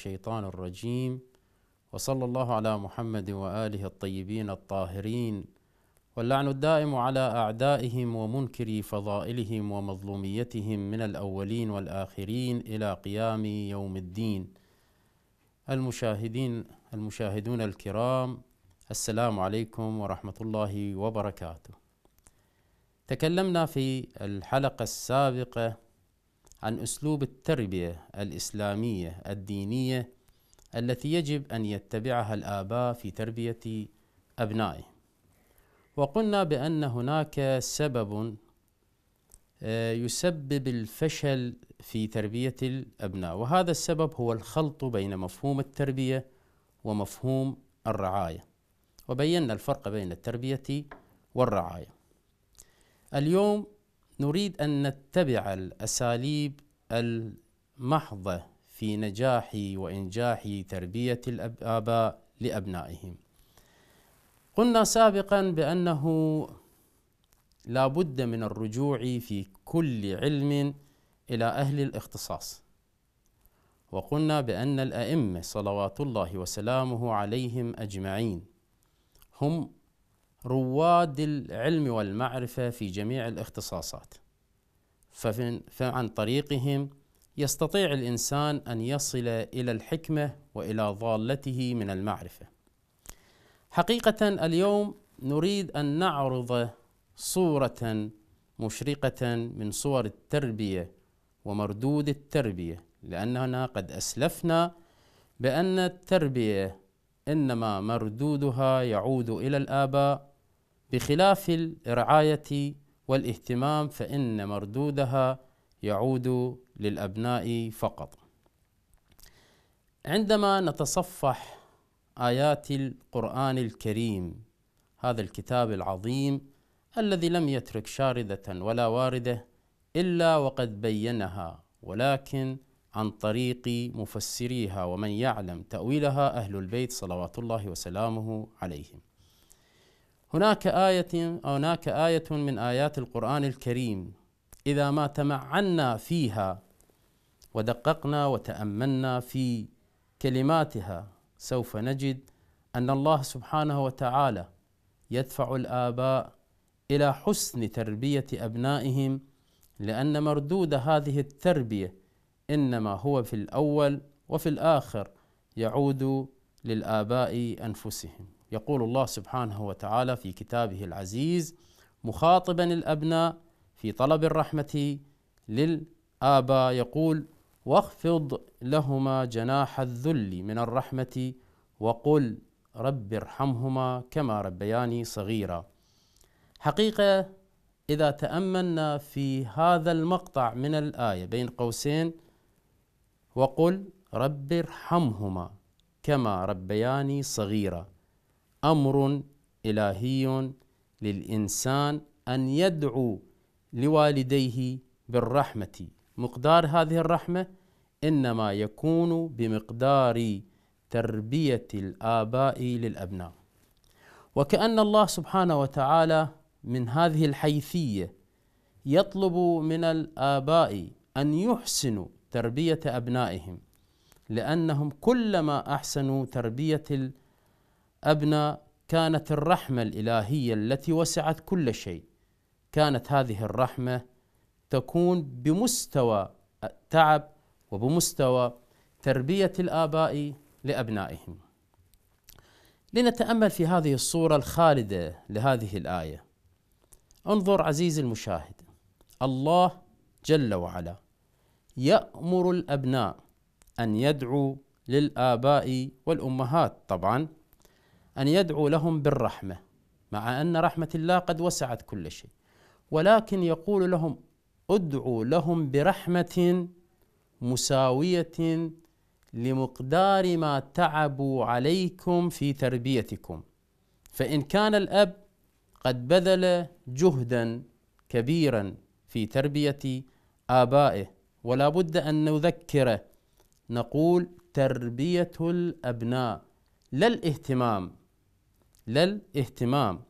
الشيطان الرجيم وصلى الله على محمد واله الطيبين الطاهرين واللعن الدائم على اعدائهم ومنكري فضائلهم ومظلوميتهم من الاولين والاخرين الى قيام يوم الدين المشاهدين المشاهدون الكرام السلام عليكم ورحمه الله وبركاته تكلمنا في الحلقه السابقه عن أسلوب التربية الإسلامية الدينية التي يجب أن يتبعها الآباء في تربية أبنائه وقلنا بأن هناك سبب آه، يسبب الفشل في تربية الأبناء وهذا السبب هو الخلط بين مفهوم التربية ومفهوم الرعاية وبينا الفرق بين التربية والرعاية اليوم نريد أن نتبع الأساليب المحضة في نجاح وإنجاح تربية الآباء لأبنائهم قلنا سابقا بأنه لا بد من الرجوع في كل علم إلى أهل الاختصاص وقلنا بأن الأئمة صلوات الله وسلامه عليهم أجمعين هم رواد العلم والمعرفة في جميع الاختصاصات فعن طريقهم يستطيع الإنسان أن يصل إلى الحكمة وإلى ضالته من المعرفة حقيقة اليوم نريد أن نعرض صورة مشرقة من صور التربية ومردود التربية لأننا قد أسلفنا بأن التربية إنما مردودها يعود إلى الآباء بخلاف الرعاية والاهتمام فإن مردودها يعود للأبناء فقط. عندما نتصفح آيات القرآن الكريم هذا الكتاب العظيم الذي لم يترك شاردة ولا واردة إلا وقد بينها ولكن عن طريق مفسريها ومن يعلم تأويلها أهل البيت صلوات الله وسلامه عليهم. هناك آية أو هناك آية من آيات القرآن الكريم إذا ما تمعنا فيها ودققنا وتأملنا في كلماتها سوف نجد أن الله سبحانه وتعالى يدفع الآباء إلى حسن تربية أبنائهم لأن مردود هذه التربية إنما هو في الأول وفي الآخر يعود للآباء أنفسهم يقول الله سبحانه وتعالى في كتابه العزيز مخاطبا الابناء في طلب الرحمه للاباء يقول واخفض لهما جناح الذل من الرحمه وقل رب ارحمهما كما ربياني صغيرا حقيقه اذا تاملنا في هذا المقطع من الايه بين قوسين وقل رب ارحمهما كما ربياني صغيرا امر الهي للانسان ان يدعو لوالديه بالرحمه مقدار هذه الرحمه انما يكون بمقدار تربيه الاباء للابناء وكان الله سبحانه وتعالى من هذه الحيثيه يطلب من الاباء ان يحسنوا تربيه ابنائهم لانهم كلما احسنوا تربيه الابناء أبنى كانت الرحمة الإلهية التي وسعت كل شيء كانت هذه الرحمة تكون بمستوى التعب وبمستوى تربية الآباء لأبنائهم لنتأمل في هذه الصورة الخالدة لهذه الآية انظر عزيزي المشاهد الله جل وعلا يأمر الأبناء أن يدعوا للآباء والأمهات طبعا أن يدعو لهم بالرحمة مع أن رحمة الله قد وسعت كل شيء ولكن يقول لهم ادعوا لهم برحمة مساوية لمقدار ما تعبوا عليكم في تربيتكم فإن كان الأب قد بذل جهدا كبيرا في تربية آبائه ولا بد أن نذكره نقول تربية الأبناء لا الاهتمام للاهتمام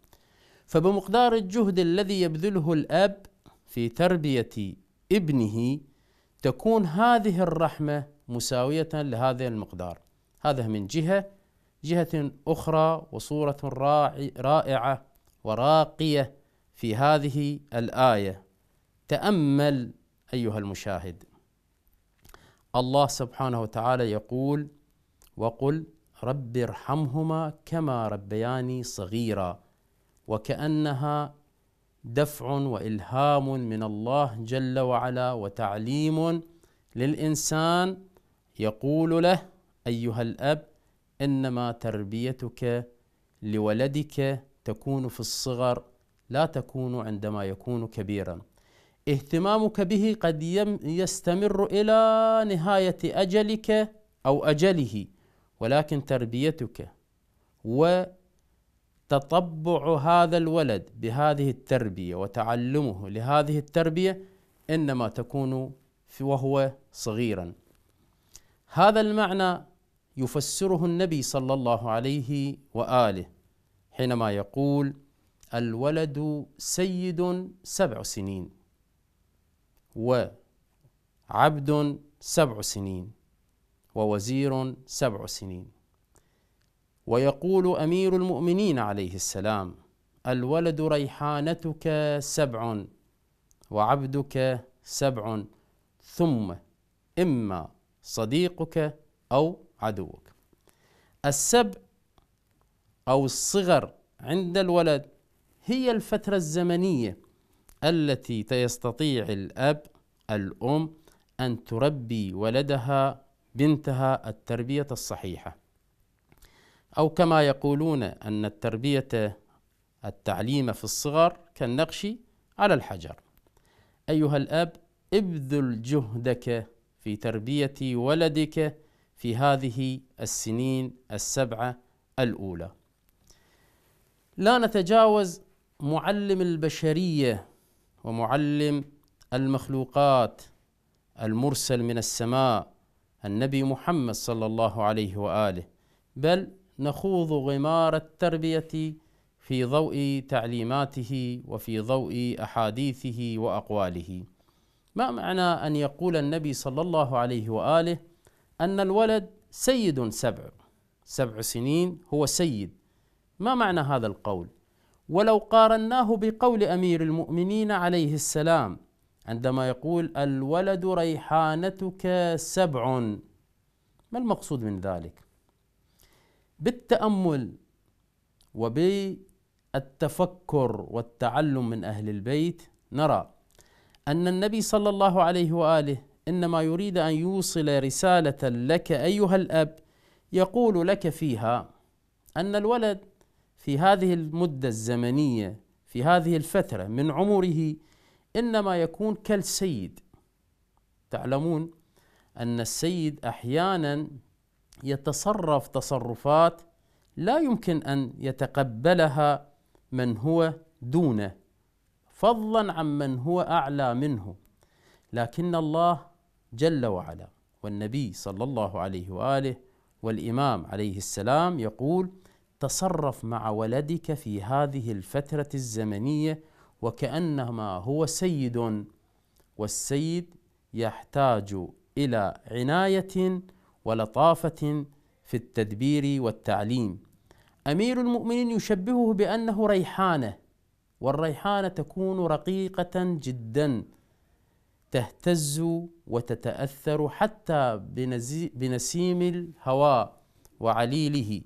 فبمقدار الجهد الذي يبذله الاب في تربيه ابنه تكون هذه الرحمه مساويه لهذا المقدار هذا من جهه جهه اخرى وصوره رائعه وراقيه في هذه الايه تامل ايها المشاهد الله سبحانه وتعالى يقول وقل رب ارحمهما كما ربياني صغيرا وكانها دفع والهام من الله جل وعلا وتعليم للانسان يقول له ايها الاب انما تربيتك لولدك تكون في الصغر لا تكون عندما يكون كبيرا اهتمامك به قد يستمر الى نهايه اجلك او اجله ولكن تربيتك وتطبع هذا الولد بهذه التربيه وتعلمه لهذه التربيه انما تكون وهو صغيرا هذا المعنى يفسره النبي صلى الله عليه واله حينما يقول الولد سيد سبع سنين وعبد سبع سنين ووزير سبع سنين ويقول امير المؤمنين عليه السلام الولد ريحانتك سبع وعبدك سبع ثم اما صديقك او عدوك السبع او الصغر عند الولد هي الفتره الزمنيه التي يستطيع الاب الام ان تربي ولدها بنتها التربية الصحيحة أو كما يقولون أن التربية التعليم في الصغر كالنقش على الحجر أيها الأب ابذل جهدك في تربية ولدك في هذه السنين السبعة الأولى لا نتجاوز معلم البشرية ومعلم المخلوقات المرسل من السماء النبي محمد صلى الله عليه واله بل نخوض غمار التربيه في ضوء تعليماته وفي ضوء احاديثه واقواله ما معنى ان يقول النبي صلى الله عليه واله ان الولد سيد سبع سبع سنين هو سيد ما معنى هذا القول ولو قارناه بقول امير المؤمنين عليه السلام عندما يقول الولد ريحانتك سبع ما المقصود من ذلك بالتامل وبالتفكر والتعلم من اهل البيت نرى ان النبي صلى الله عليه واله انما يريد ان يوصل رساله لك ايها الاب يقول لك فيها ان الولد في هذه المده الزمنيه في هذه الفتره من عمره انما يكون كالسيد تعلمون ان السيد احيانا يتصرف تصرفات لا يمكن ان يتقبلها من هو دونه فضلا عمن هو اعلى منه لكن الله جل وعلا والنبي صلى الله عليه واله والامام عليه السلام يقول تصرف مع ولدك في هذه الفتره الزمنيه وكأنما هو سيد والسيد يحتاج إلى عناية ولطافة في التدبير والتعليم أمير المؤمنين يشبهه بأنه ريحانة والريحانة تكون رقيقة جدا تهتز وتتأثر حتى بنسيم الهواء وعليله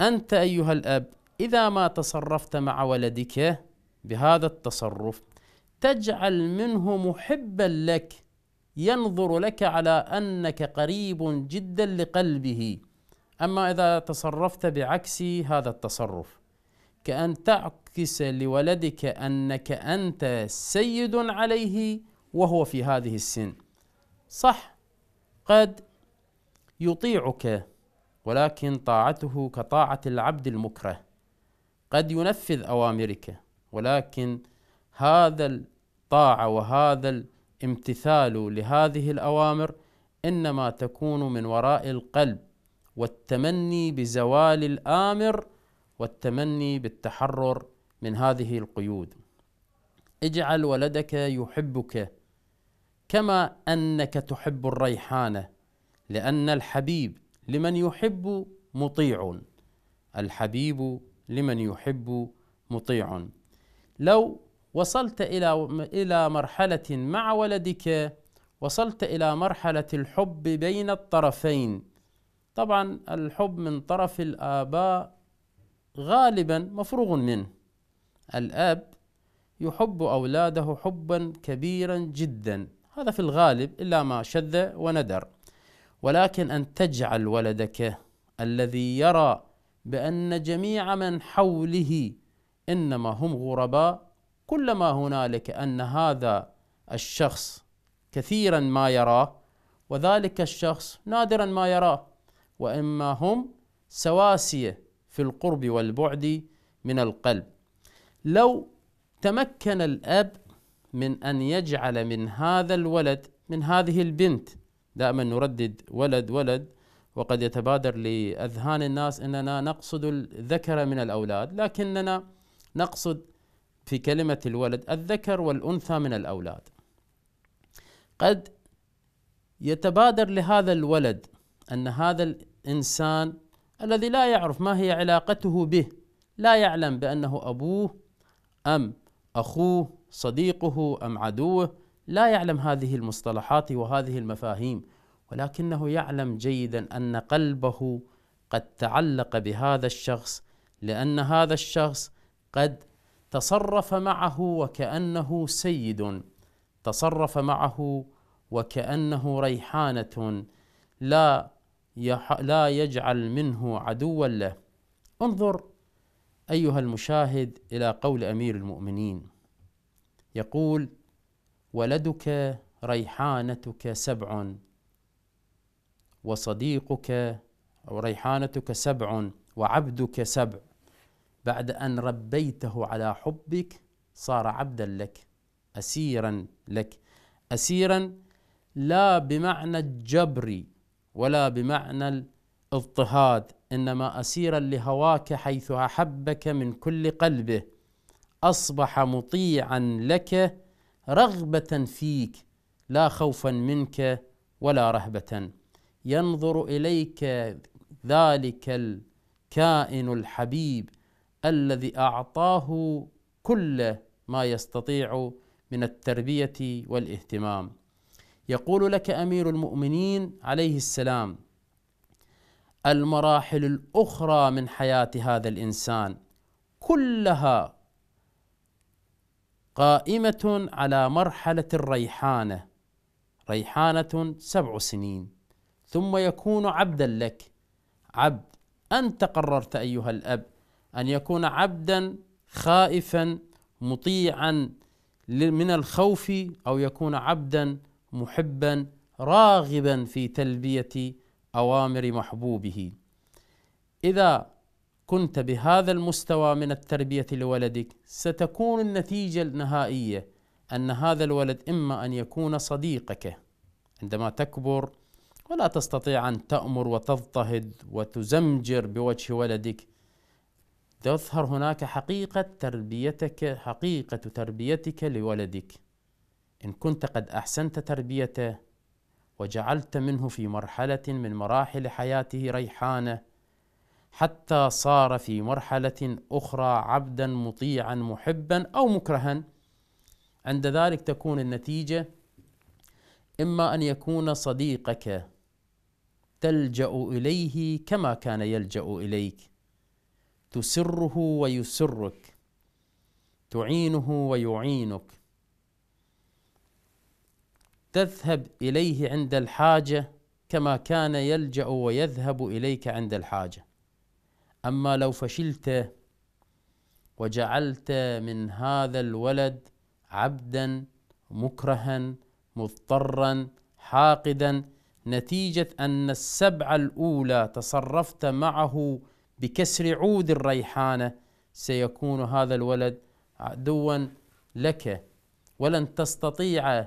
أنت أيها الأب إذا ما تصرفت مع ولدك بهذا التصرف تجعل منه محبا لك ينظر لك على انك قريب جدا لقلبه اما اذا تصرفت بعكس هذا التصرف كان تعكس لولدك انك انت سيد عليه وهو في هذه السن صح قد يطيعك ولكن طاعته كطاعه العبد المكره قد ينفذ اوامرك ولكن هذا الطاعة وهذا الامتثال لهذه الأوامر إنما تكون من وراء القلب والتمني بزوال الآمر والتمني بالتحرر من هذه القيود اجعل ولدك يحبك كما انك تحب الريحانه لان الحبيب لمن يحب مطيع الحبيب لمن يحب مطيع لو وصلت إلى إلى مرحلة مع ولدك وصلت إلى مرحلة الحب بين الطرفين طبعا الحب من طرف الآباء غالبا مفروغ منه الأب يحب أولاده حبا كبيرا جدا هذا في الغالب إلا ما شذ وندر ولكن أن تجعل ولدك الذي يرى بأن جميع من حوله انما هم غرباء كلما هنالك ان هذا الشخص كثيرا ما يراه وذلك الشخص نادرا ما يراه واما هم سواسيه في القرب والبعد من القلب لو تمكن الاب من ان يجعل من هذا الولد من هذه البنت دائما نردد ولد ولد وقد يتبادر لاذهان الناس اننا نقصد الذكر من الاولاد لكننا نقصد في كلمة الولد الذكر والأنثى من الأولاد قد يتبادر لهذا الولد أن هذا الإنسان الذي لا يعرف ما هي علاقته به لا يعلم بأنه أبوه أم أخوه صديقه أم عدوه لا يعلم هذه المصطلحات وهذه المفاهيم ولكنه يعلم جيدا أن قلبه قد تعلق بهذا الشخص لأن هذا الشخص قد تصرف معه وكأنه سيد تصرف معه وكأنه ريحانة لا لا يجعل منه عدوا له انظر أيها المشاهد إلى قول أمير المؤمنين يقول ولدك ريحانتك سبع وصديقك أو ريحانتك سبع وعبدك سبع بعد ان ربيته على حبك صار عبدا لك اسيرا لك اسيرا لا بمعنى الجبر ولا بمعنى الاضطهاد انما اسيرا لهواك حيث احبك من كل قلبه اصبح مطيعا لك رغبه فيك لا خوفا منك ولا رهبه ينظر اليك ذلك الكائن الحبيب الذي اعطاه كل ما يستطيع من التربيه والاهتمام يقول لك امير المؤمنين عليه السلام المراحل الاخرى من حياه هذا الانسان كلها قائمه على مرحله الريحانه ريحانه سبع سنين ثم يكون عبدا لك عبد انت قررت ايها الاب أن يكون عبدا خائفا مطيعا من الخوف أو يكون عبدا محبا راغبا في تلبية أوامر محبوبه إذا كنت بهذا المستوى من التربية لولدك ستكون النتيجة النهائية أن هذا الولد إما أن يكون صديقك عندما تكبر ولا تستطيع أن تأمر وتضطهد وتزمجر بوجه ولدك تظهر هناك حقيقة تربيتك حقيقة تربيتك لولدك إن كنت قد أحسنت تربيته وجعلت منه في مرحلة من مراحل حياته ريحانة حتى صار في مرحلة أخرى عبدا مطيعا محبا أو مكرها عند ذلك تكون النتيجة إما أن يكون صديقك تلجأ إليه كما كان يلجأ إليك تسره ويسرك تعينه ويعينك تذهب اليه عند الحاجه كما كان يلجا ويذهب اليك عند الحاجه اما لو فشلت وجعلت من هذا الولد عبدا مكرها مضطرا حاقدا نتيجه ان السبعه الاولى تصرفت معه بكسر عود الريحانه سيكون هذا الولد عدوا لك ولن تستطيع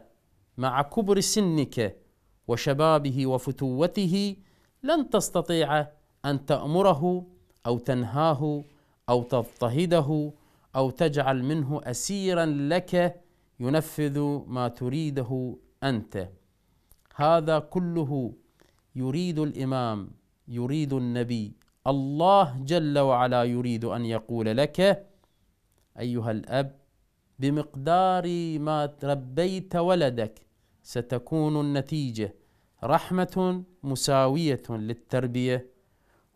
مع كبر سنك وشبابه وفتوته لن تستطيع ان تامره او تنهاه او تضطهده او تجعل منه اسيرا لك ينفذ ما تريده انت هذا كله يريد الامام يريد النبي الله جل وعلا يريد أن يقول لك أيها الأب بمقدار ما ربيت ولدك ستكون النتيجة رحمة مساوية للتربية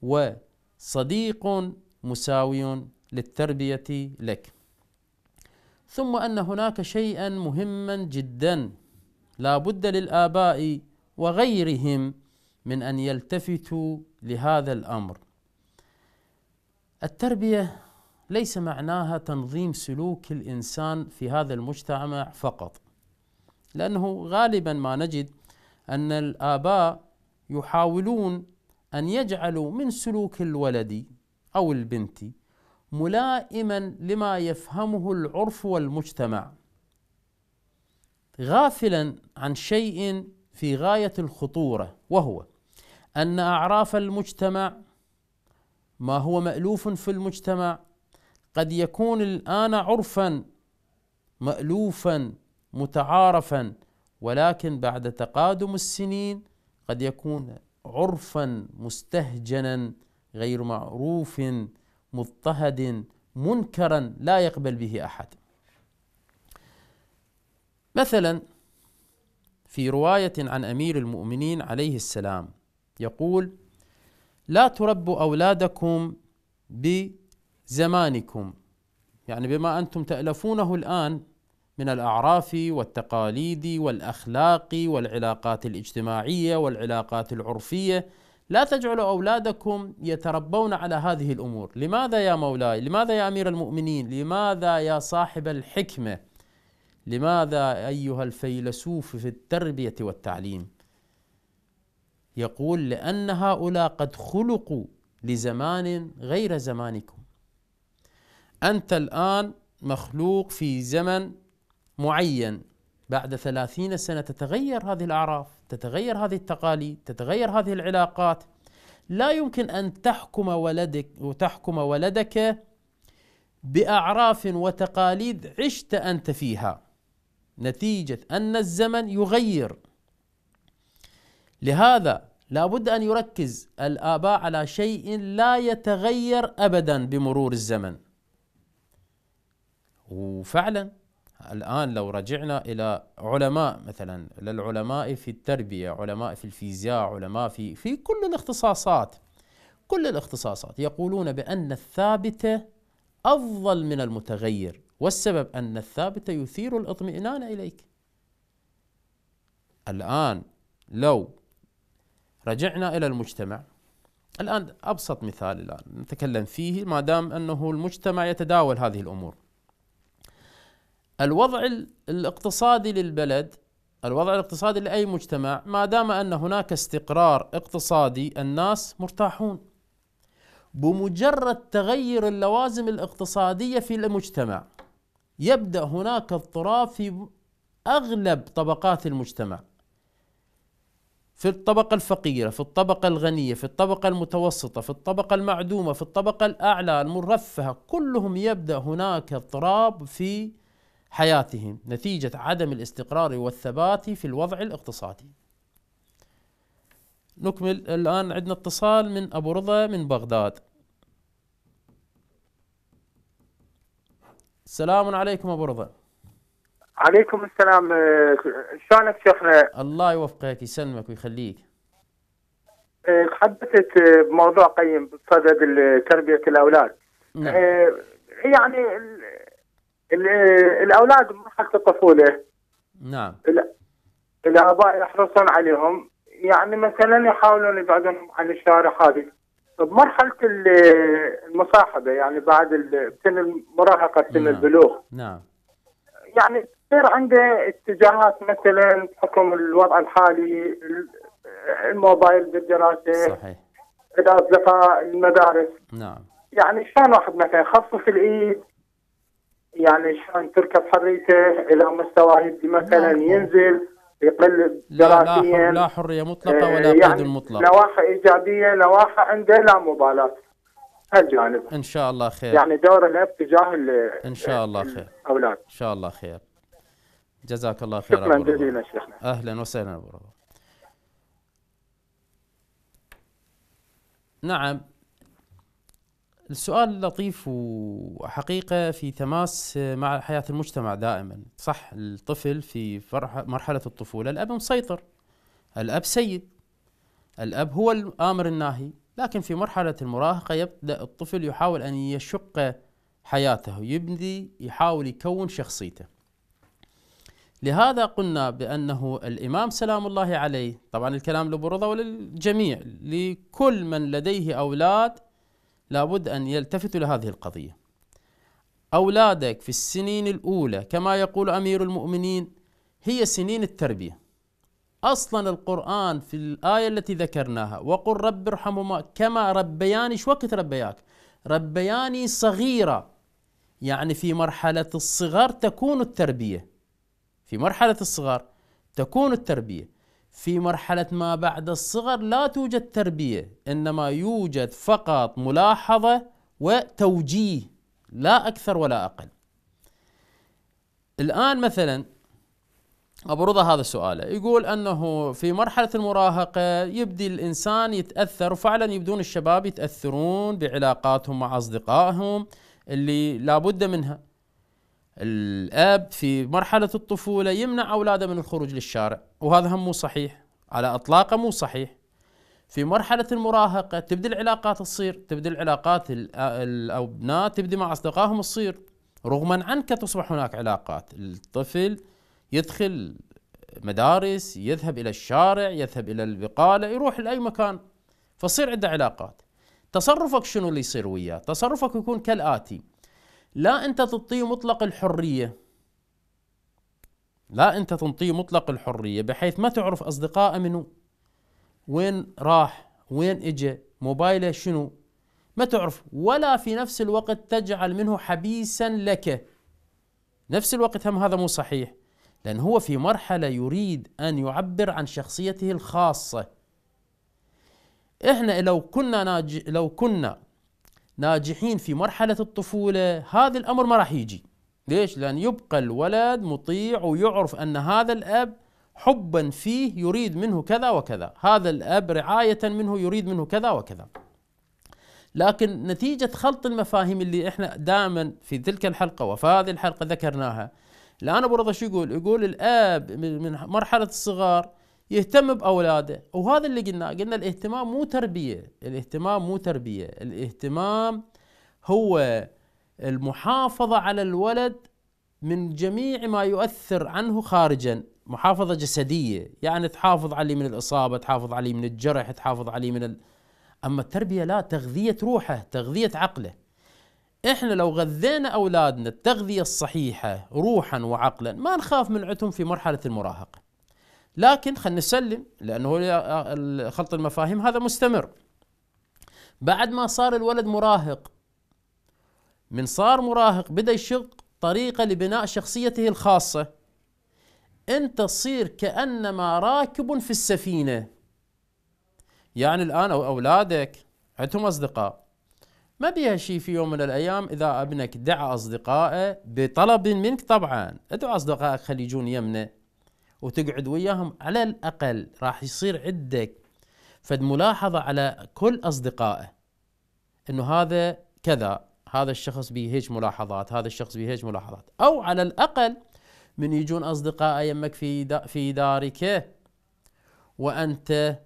وصديق مساوي للتربية لك ثم أن هناك شيئا مهما جدا لا بد للآباء وغيرهم من أن يلتفتوا لهذا الأمر التربية ليس معناها تنظيم سلوك الإنسان في هذا المجتمع فقط لأنه غالبا ما نجد أن الآباء يحاولون أن يجعلوا من سلوك الولد أو البنت ملائما لما يفهمه العرف والمجتمع غافلا عن شيء في غاية الخطورة وهو أن أعراف المجتمع ما هو مألوف في المجتمع قد يكون الآن عرفا مألوفا متعارفا ولكن بعد تقادم السنين قد يكون عرفا مستهجنا غير معروف مضطهد منكرا لا يقبل به احد. مثلا في روايه عن امير المؤمنين عليه السلام يقول: لا تربوا أولادكم بزمانكم يعني بما أنتم تألفونه الآن من الأعراف والتقاليد والأخلاق والعلاقات الاجتماعية والعلاقات العرفية لا تجعلوا أولادكم يتربون على هذه الأمور لماذا يا مولاي لماذا يا أمير المؤمنين لماذا يا صاحب الحكمة لماذا أيها الفيلسوف في التربية والتعليم يقول لأن هؤلاء قد خلقوا لزمان غير زمانكم أنت الآن مخلوق في زمن معين بعد ثلاثين سنة تتغير هذه الأعراف تتغير هذه التقاليد تتغير هذه العلاقات لا يمكن أن تحكم ولدك وتحكم ولدك بأعراف وتقاليد عشت أنت فيها نتيجة أن الزمن يغير لهذا لابد ان يركز الاباء على شيء لا يتغير ابدا بمرور الزمن وفعلا الان لو رجعنا الى علماء مثلا للعلماء في التربيه علماء في الفيزياء علماء في في كل الاختصاصات كل الاختصاصات يقولون بان الثابت افضل من المتغير والسبب ان الثابت يثير الاطمئنان اليك الان لو رجعنا الى المجتمع الان ابسط مثال الان نتكلم فيه ما دام انه المجتمع يتداول هذه الامور. الوضع الاقتصادي للبلد الوضع الاقتصادي لاي مجتمع ما دام ان هناك استقرار اقتصادي الناس مرتاحون. بمجرد تغير اللوازم الاقتصاديه في المجتمع يبدا هناك اضطراب في اغلب طبقات المجتمع في الطبقة الفقيرة في الطبقة الغنية في الطبقة المتوسطة في الطبقة المعدومة في الطبقة الأعلى المرفهة كلهم يبدأ هناك اضطراب في حياتهم نتيجة عدم الاستقرار والثبات في الوضع الاقتصادي نكمل الآن عندنا اتصال من أبو رضا من بغداد السلام عليكم أبو رضا عليكم السلام آه، شلونك شيخنا؟ الله يوفقك يسلمك ويخليك. تحدثت آه، آه، بموضوع قيم بصدد تربيه الاولاد. نعم. يعني الاولاد مرحله الطفوله. نعم. الاباء يحرصون عليهم يعني مثلا يحاولون يبعدونهم عن الشارع هذه. بمرحله المصاحبه يعني بعد سن المراهقه سن نعم. البلوغ. نعم. يعني يصير عنده اتجاهات مثلا بحكم الوضع الحالي الموبايل بالدراسه صحيح الاصدقاء المدارس نعم يعني شلون واحد مثلا يخصص الايد يعني شلون تركب حريته الى مستوى يبدي مثلا نعم. ينزل يقل دراسيا لا, لا حريه مطلقه ولا آه، يعني قيد مطلق نواحي ايجابيه نواحي عنده لا مبالاه هالجانب ان شاء الله خير يعني دور الاب تجاه ان شاء الله خير الاولاد ان شاء الله خير جزاك الله خير شكرا جزيلا شيخنا أهلا وسهلا أبو رضا نعم السؤال لطيف وحقيقة في تماس مع حياة المجتمع دائما صح الطفل في مرحلة الطفولة الأب مسيطر الأب سيد الأب هو الآمر الناهي لكن في مرحلة المراهقة يبدأ الطفل يحاول أن يشق حياته يبدي يحاول يكون شخصيته لهذا قلنا بأنه الإمام سلام الله عليه طبعا الكلام لبرضة وللجميع لكل من لديه أولاد لابد أن يلتفتوا لهذه القضية أولادك في السنين الأولى كما يقول أمير المؤمنين هي سنين التربية أصلا القرآن في الآية التي ذكرناها وقل رب ارحمهما كما ربياني شو وقت ربياك ربياني صغيرة يعني في مرحلة الصغر تكون التربية في مرحلة الصغر تكون التربية في مرحلة ما بعد الصغر لا توجد تربية إنما يوجد فقط ملاحظة وتوجيه لا أكثر ولا أقل الآن مثلا رضا هذا السؤال يقول أنه في مرحلة المراهقة يبدي الإنسان يتأثر وفعلا يبدون الشباب يتأثرون بعلاقاتهم مع أصدقائهم اللي لابد منها الاب في مرحله الطفوله يمنع اولاده من الخروج للشارع وهذا هم مو صحيح على اطلاقه مو صحيح في مرحلة المراهقة تبدأ العلاقات تصير تبدأ العلاقات الأبناء تبدأ مع أصدقائهم تصير رغما عنك تصبح هناك علاقات الطفل يدخل مدارس يذهب إلى الشارع يذهب إلى البقالة يروح لأي مكان فصير عنده علاقات تصرفك شنو اللي يصير وياه تصرفك يكون كالآتي لا أنت تعطيه مطلق الحرية لا أنت تعطيه مطلق الحرية بحيث ما تعرف أصدقائه منو وين راح وين اجى موبايله شنو ما تعرف ولا في نفس الوقت تجعل منه حبيسا لك نفس الوقت هم هذا مو صحيح لأن هو في مرحلة يريد أن يعبر عن شخصيته الخاصة احنا لو كنا ناج... لو كنا ناجحين في مرحلة الطفولة هذا الأمر ما راح يجي ليش؟ لأن يبقى الولد مطيع ويعرف أن هذا الأب حبا فيه يريد منه كذا وكذا هذا الأب رعاية منه يريد منه كذا وكذا لكن نتيجة خلط المفاهيم اللي احنا دائما في تلك الحلقة وفي هذه الحلقة ذكرناها الآن أبو رضا شو يقول؟ يقول الأب من مرحلة الصغار يهتم باولاده وهذا اللي قلناه قلنا الاهتمام مو تربيه الاهتمام مو تربيه الاهتمام هو المحافظه على الولد من جميع ما يؤثر عنه خارجا محافظه جسديه يعني تحافظ عليه من الاصابه تحافظ عليه من الجرح تحافظ عليه من ال... اما التربيه لا تغذيه روحه تغذيه عقله احنا لو غذينا اولادنا التغذيه الصحيحه روحا وعقلا ما نخاف من عتهم في مرحله المراهقه لكن خلينا نسلم لانه خلط المفاهيم هذا مستمر بعد ما صار الولد مراهق من صار مراهق بدا يشق طريقه لبناء شخصيته الخاصه انت تصير كانما راكب في السفينه يعني الان أو اولادك عندهم اصدقاء ما بيها شيء في يوم من الايام اذا ابنك دعا اصدقائه بطلب منك طبعا ادعو اصدقائك خلي يجون يمنا وتقعد وياهم على الاقل راح يصير عندك فد ملاحظه على كل اصدقائه انه هذا كذا هذا الشخص به هيج ملاحظات هذا الشخص به هيج ملاحظات او على الاقل من يجون اصدقاء يمك في دا في دارك وانت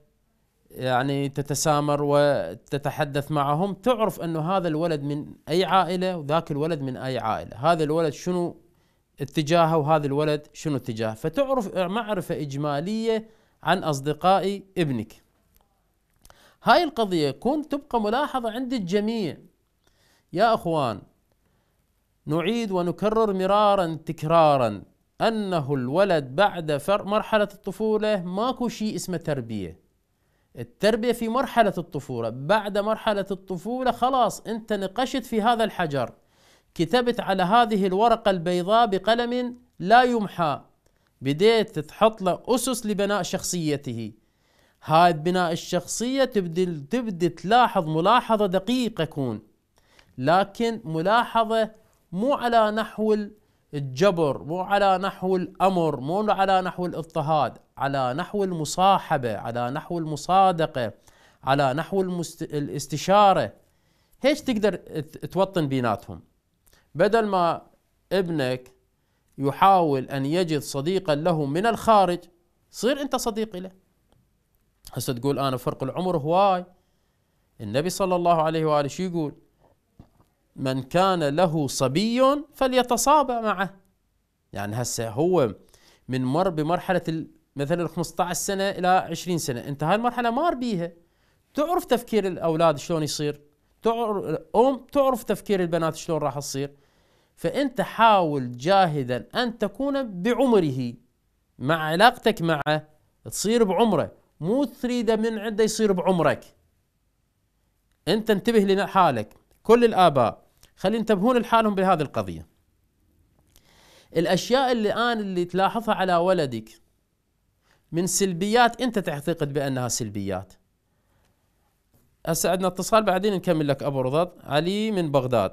يعني تتسامر وتتحدث معهم تعرف انه هذا الولد من اي عائله وذاك الولد من اي عائله هذا الولد شنو اتجاهه وهذا الولد شنو اتجاهه فتعرف معرفة إجمالية عن أصدقاء ابنك هاي القضية كون تبقى ملاحظة عند الجميع يا أخوان نعيد ونكرر مرارا تكرارا أنه الولد بعد مرحلة الطفولة ماكو شيء اسمه تربية التربية في مرحلة الطفولة بعد مرحلة الطفولة خلاص أنت نقشت في هذا الحجر كتبت على هذه الورقة البيضاء بقلم لا يمحى بديت تحط له أسس لبناء شخصيته هاي بناء الشخصية تبدي تبدي تلاحظ ملاحظة دقيقة يكون لكن ملاحظة مو على نحو الجبر مو على نحو الأمر مو على نحو الاضطهاد على نحو المصاحبة على نحو المصادقة على نحو المست... الاستشارة هيش تقدر توطن بيناتهم بدل ما ابنك يحاول ان يجد صديقا له من الخارج صير انت صديق له هسه تقول انا فرق العمر هواي النبي صلى الله عليه واله شو يقول من كان له صبي فليتصابى معه يعني هسه هو من مر بمرحله مثلا 15 سنه الى 20 سنه انت هاي المرحله مار بيها تعرف تفكير الاولاد شلون يصير تعرف ام تعرف تفكير البنات شلون راح تصير فانت حاول جاهدا ان تكون بعمره مع علاقتك معه تصير بعمره مو تريده من عنده يصير بعمرك انت انتبه لحالك كل الاباء خلي ينتبهون لحالهم بهذه القضيه الاشياء اللي الان اللي تلاحظها على ولدك من سلبيات انت تعتقد بانها سلبيات هسه عندنا اتصال بعدين نكمل لك ابو رضا علي من بغداد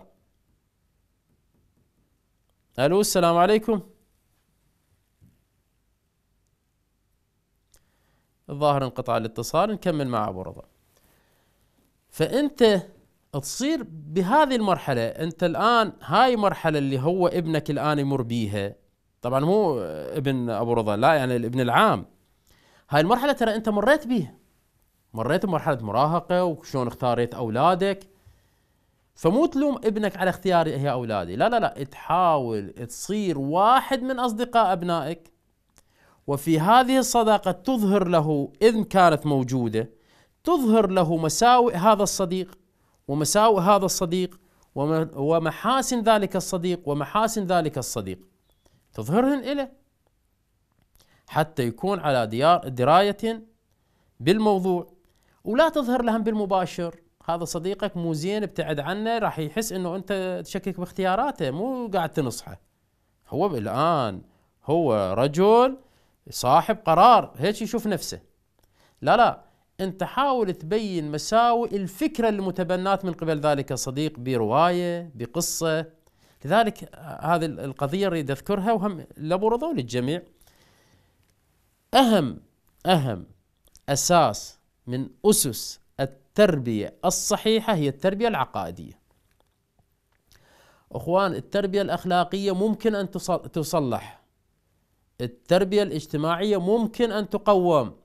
الو السلام عليكم الظاهر انقطع الاتصال نكمل مع ابو رضا فانت تصير بهذه المرحله انت الان هاي المرحله اللي هو ابنك الان يمر بيها طبعا مو ابن ابو رضا لا يعني الابن العام هاي المرحله ترى انت مريت بيها مريت بمرحله مراهقه وشلون اختاريت اولادك فمو تلوم ابنك على اختياري هي اولادي لا لا لا تحاول تصير واحد من اصدقاء ابنائك وفي هذه الصداقه تظهر له إن كانت موجوده تظهر له مساوئ هذا الصديق ومساوئ هذا الصديق ومحاسن ذلك الصديق ومحاسن ذلك الصديق تظهرهن إله حتى يكون على دراية بالموضوع ولا تظهر لهم بالمباشر هذا صديقك مو زين ابتعد عنه راح يحس انه انت تشكك باختياراته مو قاعد تنصحه هو الان هو رجل صاحب قرار هيك يشوف نفسه لا لا انت حاول تبين مساوئ الفكره المتبنات من قبل ذلك الصديق بروايه بقصه لذلك هذه القضيه اريد اذكرها وهم لابو للجميع اهم اهم اساس من أسس التربية الصحيحة هي التربية العقائدية أخوان التربية الأخلاقية ممكن أن تصلح التربية الاجتماعية ممكن أن تقوم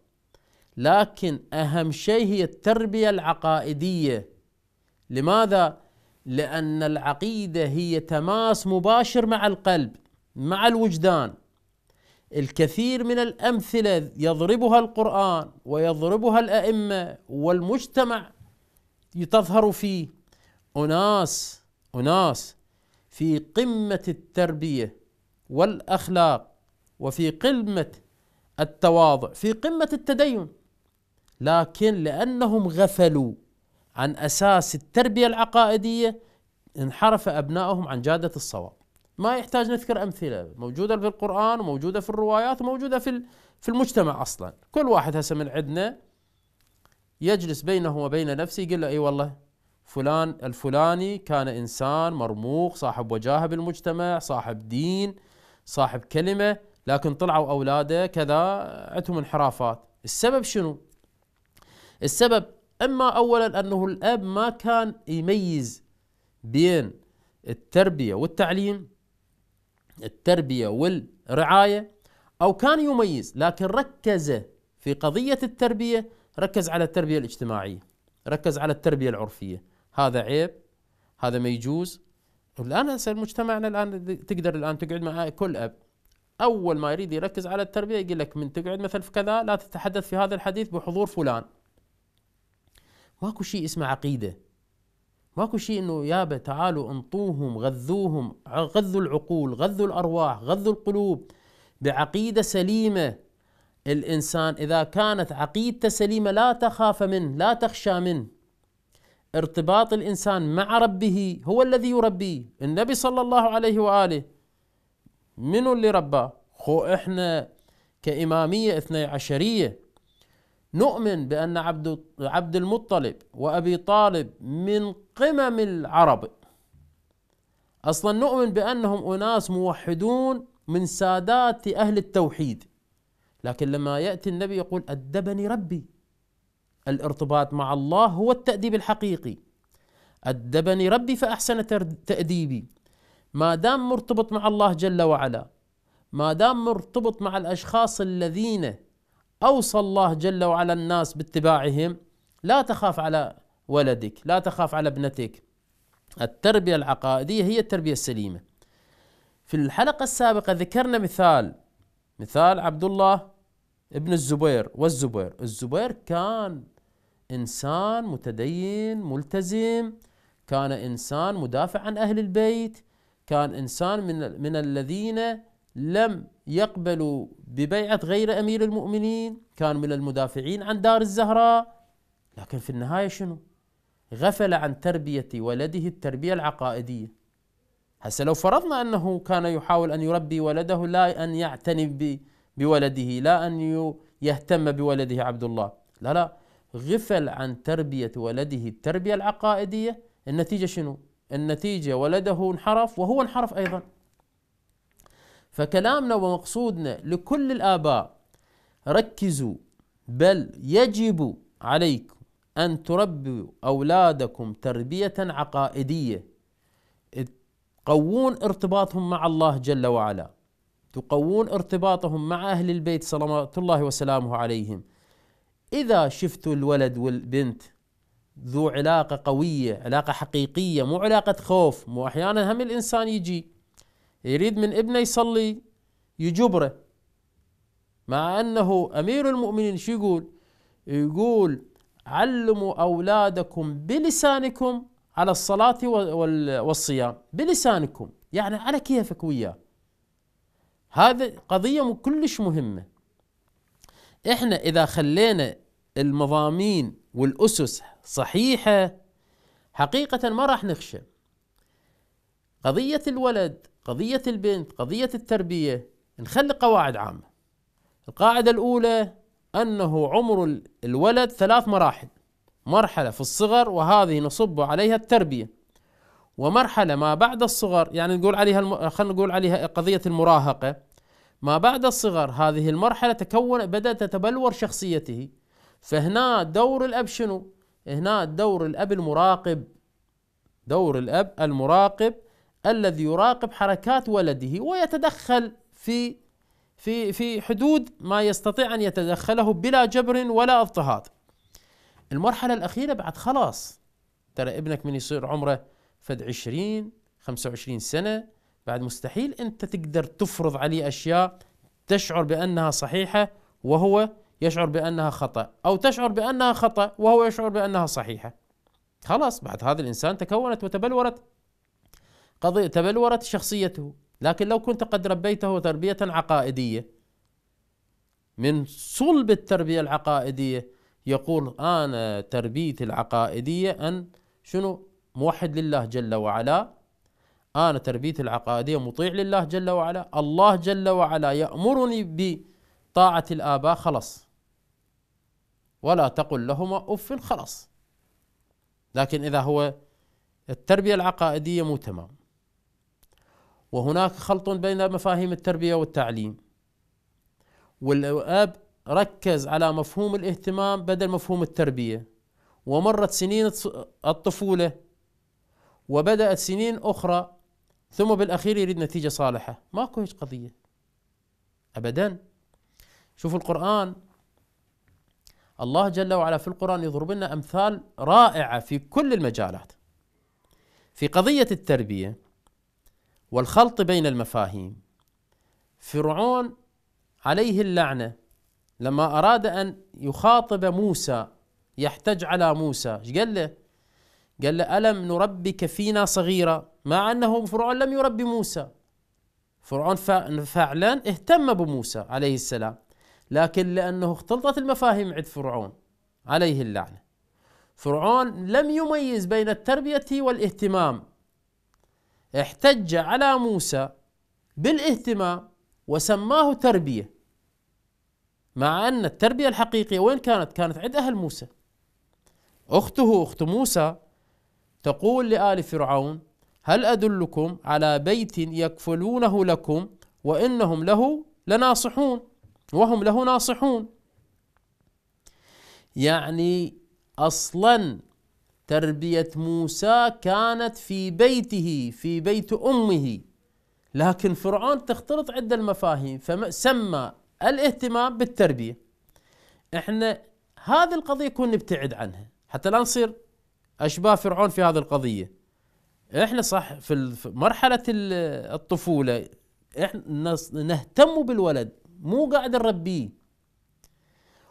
لكن أهم شيء هي التربية العقائدية لماذا؟ لأن العقيدة هي تماس مباشر مع القلب مع الوجدان الكثير من الامثله يضربها القران ويضربها الائمه والمجتمع تظهر فيه اناس اناس في قمه التربيه والاخلاق وفي قمه التواضع في قمه التدين لكن لانهم غفلوا عن اساس التربيه العقائديه انحرف ابنائهم عن جاده الصواب ما يحتاج نذكر امثله موجوده في القران وموجوده في الروايات وموجوده في في المجتمع اصلا كل واحد هسه من عندنا يجلس بينه وبين نفسه يقول له اي والله فلان الفلاني كان انسان مرموق صاحب وجاهه بالمجتمع صاحب دين صاحب كلمه لكن طلعوا اولاده كذا عندهم انحرافات السبب شنو السبب اما اولا انه الاب ما كان يميز بين التربيه والتعليم التربيه والرعايه او كان يميز لكن ركز في قضيه التربيه ركز على التربيه الاجتماعيه ركز على التربيه العرفيه هذا عيب هذا ما يجوز الآن مجتمعنا الان تقدر الان تقعد مع كل اب اول ما يريد يركز على التربيه يقول لك من تقعد مثل في كذا لا تتحدث في هذا الحديث بحضور فلان ماكو شيء اسمه عقيده ماكو شيء انه يابا تعالوا انطوهم غذوهم غذوا العقول غذوا الارواح غذوا القلوب بعقيده سليمه الانسان اذا كانت عقيدته سليمه لا تخاف منه لا تخشى منه ارتباط الانسان مع ربه هو الذي يربيه النبي صلى الله عليه واله منو اللي رباه خو احنا كاماميه اثني عشريه نؤمن بأن عبد عبد المطلب وأبي طالب من قمم العرب أصلا نؤمن بأنهم أناس موحدون من سادات أهل التوحيد لكن لما يأتي النبي يقول أدبني ربي الارتباط مع الله هو التأديب الحقيقي أدبني ربي فأحسن تأديبي ما دام مرتبط مع الله جل وعلا ما دام مرتبط مع الأشخاص الذين أوصى الله جل وعلا الناس باتباعهم لا تخاف على ولدك لا تخاف على ابنتك التربية العقائدية هي التربية السليمة في الحلقة السابقة ذكرنا مثال مثال عبد الله ابن الزبير والزبير الزبير كان إنسان متدين ملتزم كان إنسان مدافع عن أهل البيت كان إنسان من, من الذين لم يقبل ببيعة غير أمير المؤمنين كان من المدافعين عن دار الزهراء لكن في النهاية شنو غفل عن تربية ولده التربية العقائدية هسه لو فرضنا أنه كان يحاول أن يربي ولده لا أن يعتني بولده لا أن يهتم بولده عبد الله لا لا غفل عن تربية ولده التربية العقائدية النتيجة شنو النتيجة ولده انحرف وهو انحرف أيضا فكلامنا ومقصودنا لكل الآباء ركزوا بل يجب عليكم أن تربوا أولادكم تربية عقائدية تقوون ارتباطهم مع الله جل وعلا تقوون ارتباطهم مع أهل البيت صلوات الله وسلامه عليهم إذا شفتوا الولد والبنت ذو علاقة قوية علاقة حقيقية مو علاقة خوف مو أحيانا هم الإنسان يجي يريد من ابنه يصلي يجبره مع انه امير المؤمنين شو يقول؟ يقول علموا اولادكم بلسانكم على الصلاة والصيام بلسانكم يعني على كيفك وياه هذا قضية كلش مهمة احنا اذا خلينا المضامين والاسس صحيحة حقيقة ما راح نخشى قضية الولد قضية البنت قضية التربية نخلي قواعد عامة القاعدة الأولى أنه عمر الولد ثلاث مراحل مرحلة في الصغر وهذه نصب عليها التربية ومرحلة ما بعد الصغر يعني نقول عليها الم... خلينا نقول عليها قضية المراهقة ما بعد الصغر هذه المرحلة تكون بدأت تتبلور شخصيته فهنا دور الأب شنو؟ هنا دور الأب المراقب دور الأب المراقب الذي يراقب حركات ولده ويتدخل في في في حدود ما يستطيع ان يتدخله بلا جبر ولا اضطهاد. المرحلة الأخيرة بعد خلاص ترى ابنك من يصير عمره فد 20 25 سنة بعد مستحيل أنت تقدر تفرض عليه أشياء تشعر بأنها صحيحة وهو يشعر بأنها خطأ أو تشعر بأنها خطأ وهو يشعر بأنها صحيحة خلاص بعد هذا الإنسان تكونت وتبلورت قضية تبلورت شخصيته لكن لو كنت قد ربيته تربية عقائدية من صلب التربية العقائدية يقول أنا تربيتي العقائدية أن شنو موحد لله جل وعلا أنا تربيتي العقائدية مطيع لله جل وعلا الله جل وعلا يأمرني بطاعة الآباء خلاص ولا تقل لهما أف خلاص لكن إذا هو التربية العقائدية مو تمام وهناك خلط بين مفاهيم التربيه والتعليم والاب ركز على مفهوم الاهتمام بدل مفهوم التربيه ومرت سنين الطفوله وبدات سنين اخرى ثم بالاخير يريد نتيجه صالحه ماكو هيج قضيه ابدا شوفوا القران الله جل وعلا في القران يضرب لنا امثال رائعه في كل المجالات في قضيه التربيه والخلط بين المفاهيم فرعون عليه اللعنه لما اراد ان يخاطب موسى يحتج على موسى ايش قال له؟ قال له الم نربك فينا صغيرا مع انه فرعون لم يربي موسى فرعون فعلا اهتم بموسى عليه السلام لكن لانه اختلطت المفاهيم عند فرعون عليه اللعنه فرعون لم يميز بين التربيه والاهتمام احتج على موسى بالاهتمام وسماه تربية مع أن التربية الحقيقية وين كانت؟ كانت عند أهل موسى أخته أخت موسى تقول لآل فرعون هل أدلكم على بيت يكفلونه لكم وإنهم له لناصحون وهم له ناصحون يعني أصلا تربية موسى كانت في بيته في بيت أمه لكن فرعون تختلط عدة المفاهيم فسمى الاهتمام بالتربية احنا هذه القضية يكون نبتعد عنها حتى لا نصير أشباه فرعون في هذه القضية احنا صح في مرحلة الطفولة احنا نهتم بالولد مو قاعد نربيه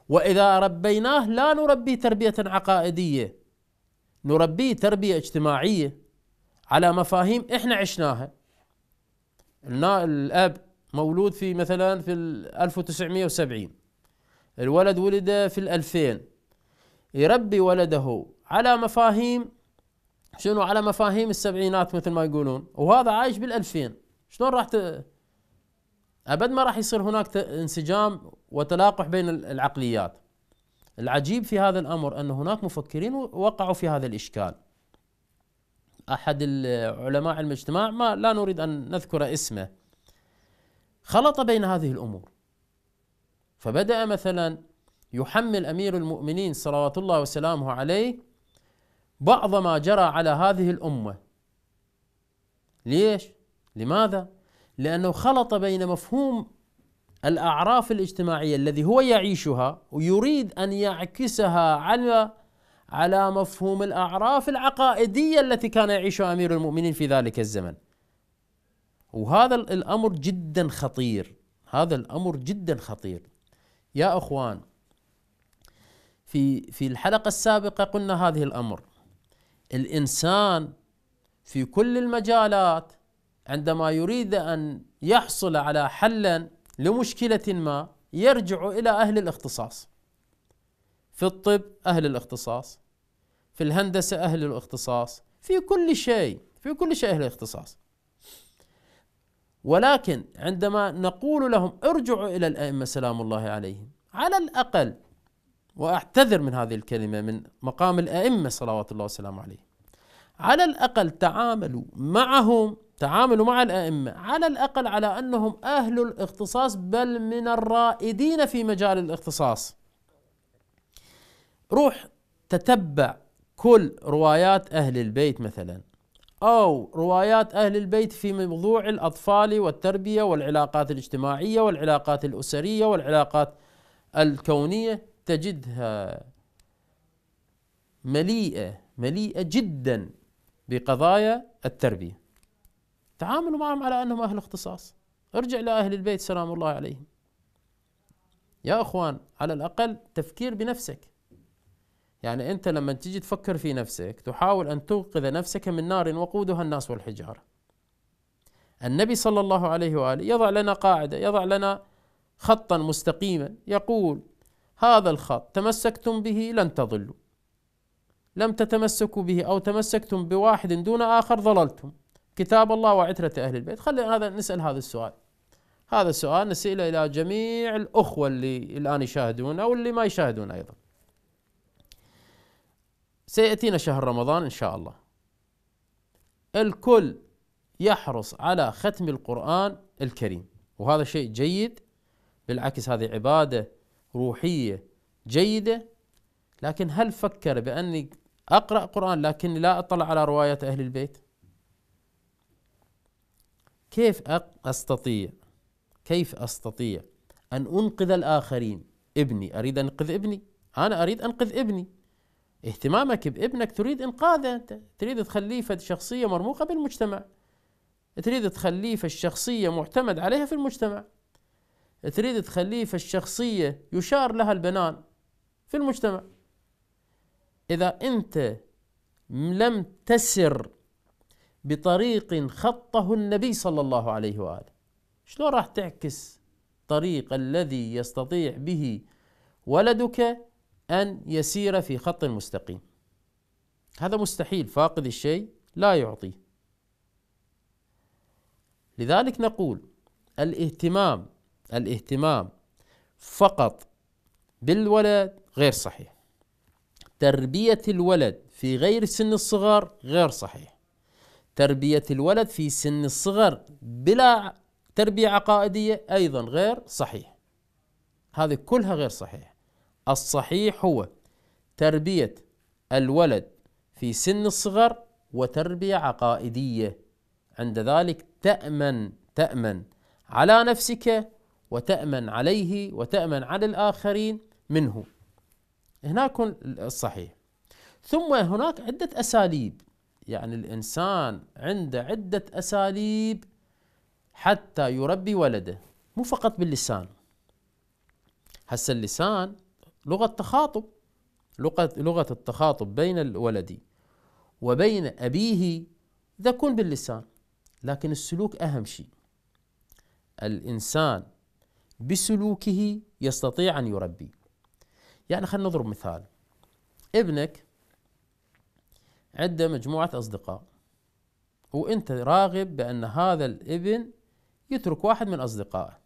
وإذا ربيناه لا نربيه تربية عقائدية نربيه تربيه اجتماعيه على مفاهيم احنا عشناها الاب مولود في مثلا في 1970 الولد ولد في 2000 يربي ولده على مفاهيم شنو على مفاهيم السبعينات مثل ما يقولون وهذا عايش بالألفين شلون راح ت... أبد ما راح يصير هناك انسجام وتلاقح بين العقليات العجيب في هذا الامر ان هناك مفكرين وقعوا في هذا الاشكال. احد علماء المجتمع ما لا نريد ان نذكر اسمه خلط بين هذه الامور فبدا مثلا يحمل امير المؤمنين صلوات الله وسلامه عليه بعض ما جرى على هذه الامه ليش لماذا لانه خلط بين مفهوم الأعراف الاجتماعية الذي هو يعيشها ويريد أن يعكسها على على مفهوم الأعراف العقائدية التي كان يعيشها أمير المؤمنين في ذلك الزمن وهذا الأمر جدا خطير هذا الأمر جدا خطير يا أخوان في في الحلقة السابقة قلنا هذه الأمر الإنسان في كل المجالات عندما يريد أن يحصل على حلا لمشكله ما يرجع الى اهل الاختصاص في الطب اهل الاختصاص في الهندسه اهل الاختصاص في كل شيء في كل شيء اهل الاختصاص ولكن عندما نقول لهم ارجعوا الى الائمه سلام الله عليهم على الاقل واعتذر من هذه الكلمه من مقام الائمه صلوات الله وسلامه عليه على الاقل تعاملوا معهم تعاملوا مع الأئمة على الأقل على أنهم أهل الاختصاص بل من الرائدين في مجال الاختصاص روح تتبع كل روايات أهل البيت مثلا أو روايات أهل البيت في موضوع الأطفال والتربية والعلاقات الاجتماعية والعلاقات الأسرية والعلاقات الكونية تجدها مليئة مليئة جدا بقضايا التربية تعاملوا معهم على انهم اهل اختصاص ارجع لاهل البيت سلام الله عليهم يا اخوان على الاقل تفكير بنفسك يعني انت لما تجي تفكر في نفسك تحاول ان تنقذ نفسك من نار وقودها الناس والحجاره النبي صلى الله عليه واله يضع لنا قاعده يضع لنا خطا مستقيما يقول هذا الخط تمسكتم به لن تضلوا لم تتمسكوا به او تمسكتم بواحد دون اخر ضللتم كتاب الله وعترة أهل البيت خلينا هذا نسأل هذا السؤال هذا السؤال نسأله إلى جميع الأخوة اللي الآن يشاهدون أو اللي ما يشاهدون أيضا سيأتينا شهر رمضان إن شاء الله الكل يحرص على ختم القرآن الكريم وهذا شيء جيد بالعكس هذه عبادة روحية جيدة لكن هل فكر بأني أقرأ قرآن لكني لا أطلع على روايات أهل البيت كيف أستطيع كيف أستطيع أن أنقذ الآخرين ابني أريد أنقذ ابني أنا أريد أنقذ ابني اهتمامك بابنك تريد إنقاذه أنت تريد تخليه شخصية مرموقة بالمجتمع تريد تخليه الشخصية معتمد عليها في المجتمع تريد تخليه الشخصية يشار لها البنان في المجتمع إذا أنت لم تسر بطريق خطه النبي صلى الله عليه واله شلون راح تعكس الطريق الذي يستطيع به ولدك ان يسير في خط مستقيم هذا مستحيل فاقد الشيء لا يعطيه لذلك نقول الاهتمام الاهتمام فقط بالولد غير صحيح تربيه الولد في غير سن الصغار غير صحيح تربية الولد في سن الصغر بلا تربية عقائدية أيضا غير صحيح هذه كلها غير صحيح الصحيح هو تربية الولد في سن الصغر وتربية عقائدية عند ذلك تأمن تأمن على نفسك وتأمن عليه وتأمن على الآخرين منه هناك الصحيح ثم هناك عدة أساليب يعني الإنسان عنده عدة أساليب حتى يربي ولده مو فقط باللسان هسه اللسان لغة تخاطب لغة, لغة التخاطب بين الولد وبين أبيه يكون باللسان لكن السلوك أهم شيء الإنسان بسلوكه يستطيع أن يربي يعني خلينا نضرب مثال ابنك عنده مجموعة أصدقاء وأنت راغب بأن هذا الابن يترك واحد من أصدقائه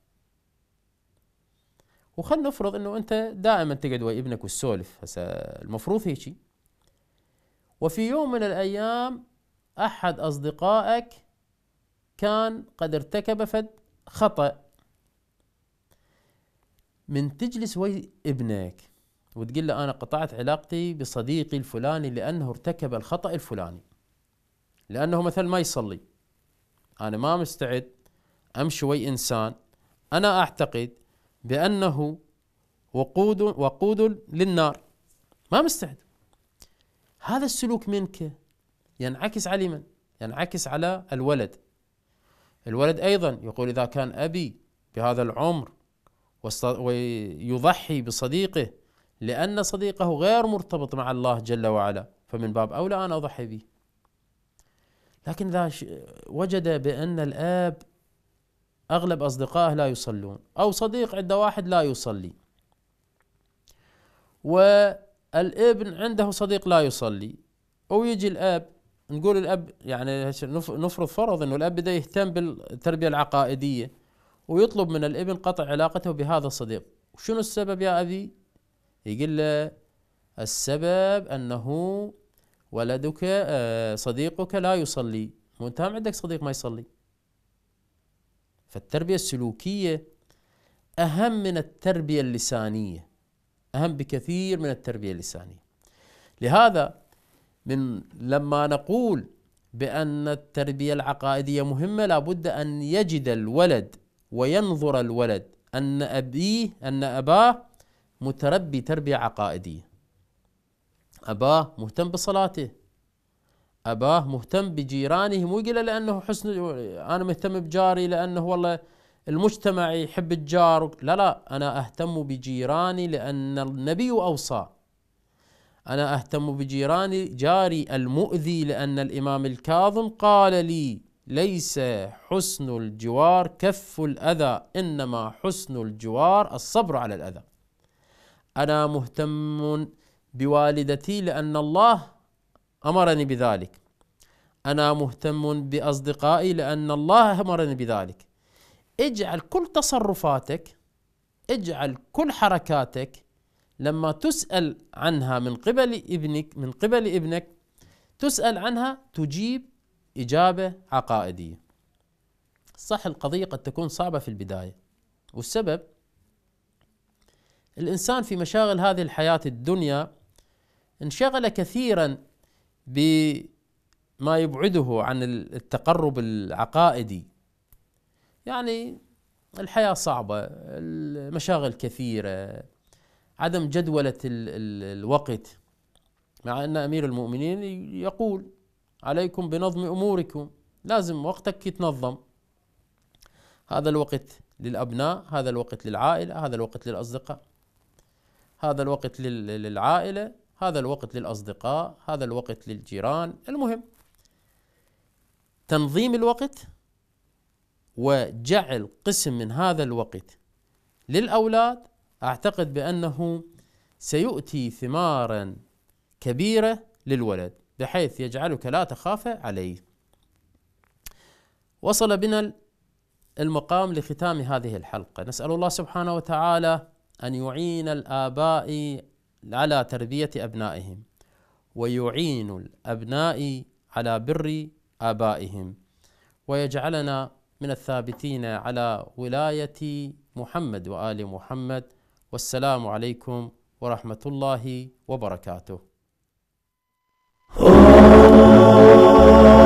وخلنا نفرض أنه أنت دائما تقعد ويا ابنك وتسولف هسه المفروض هيجي وفي يوم من الأيام أحد أصدقائك كان قد ارتكب فد خطأ من تجلس ويا ابنك وتقول له أنا قطعت علاقتي بصديقي الفلاني لأنه ارتكب الخطأ الفلاني لأنه مثلا ما يصلي أنا ما مستعد أمشي وي إنسان أنا أعتقد بأنه وقود وقود للنار ما مستعد هذا السلوك منك ينعكس على من؟ ينعكس على الولد الولد أيضا يقول إذا كان أبي بهذا العمر ويضحي بصديقه لأن صديقه غير مرتبط مع الله جل وعلا فمن باب أولى أن أضحي به لكن إذا وجد بأن الآب أغلب أصدقائه لا يصلون أو صديق عنده واحد لا يصلي والابن عنده صديق لا يصلي أو يجي الآب نقول الأب يعني نفرض فرض أنه الأب بدأ يهتم بالتربية العقائدية ويطلب من الابن قطع علاقته بهذا الصديق شنو السبب يا أبي يقول له السبب أنه ولدك آه، صديقك لا يصلي وانت ما عندك صديق ما يصلي فالتربية السلوكية أهم من التربية اللسانية أهم بكثير من التربية اللسانية لهذا من لما نقول بأن التربية العقائدية مهمة لابد أن يجد الولد وينظر الولد أن أبيه أن أباه متربي تربية عقائدية أباه مهتم بصلاته أباه مهتم بجيرانه مو يقول لأنه حسن أنا مهتم بجاري لأنه والله المجتمع يحب الجار لا لا أنا أهتم بجيراني لأن النبي أوصى أنا أهتم بجيراني جاري المؤذي لأن الإمام الكاظم قال لي ليس حسن الجوار كف الأذى إنما حسن الجوار الصبر على الأذى أنا مهتم بوالدتي لأن الله أمرني بذلك أنا مهتم بأصدقائي لأن الله أمرني بذلك اجعل كل تصرفاتك اجعل كل حركاتك لما تسأل عنها من قبل ابنك من قبل ابنك تسأل عنها تجيب إجابة عقائدية صح القضية قد تكون صعبة في البداية والسبب الانسان في مشاغل هذه الحياه الدنيا انشغل كثيرا بما يبعده عن التقرب العقائدي يعني الحياه صعبه المشاغل كثيره عدم جدوله الوقت مع ان امير المؤمنين يقول عليكم بنظم اموركم لازم وقتك يتنظم هذا الوقت للابناء هذا الوقت للعائله هذا الوقت للاصدقاء هذا الوقت للعائلة هذا الوقت للأصدقاء هذا الوقت للجيران المهم تنظيم الوقت وجعل قسم من هذا الوقت للأولاد أعتقد بأنه سيؤتي ثمارا كبيرة للولد بحيث يجعلك لا تخاف عليه وصل بنا المقام لختام هذه الحلقة نسأل الله سبحانه وتعالى أن يعين الآباء على تربية أبنائهم ويعين الأبناء على بر آبائهم ويجعلنا من الثابتين على ولاية محمد وآل محمد والسلام عليكم ورحمة الله وبركاته.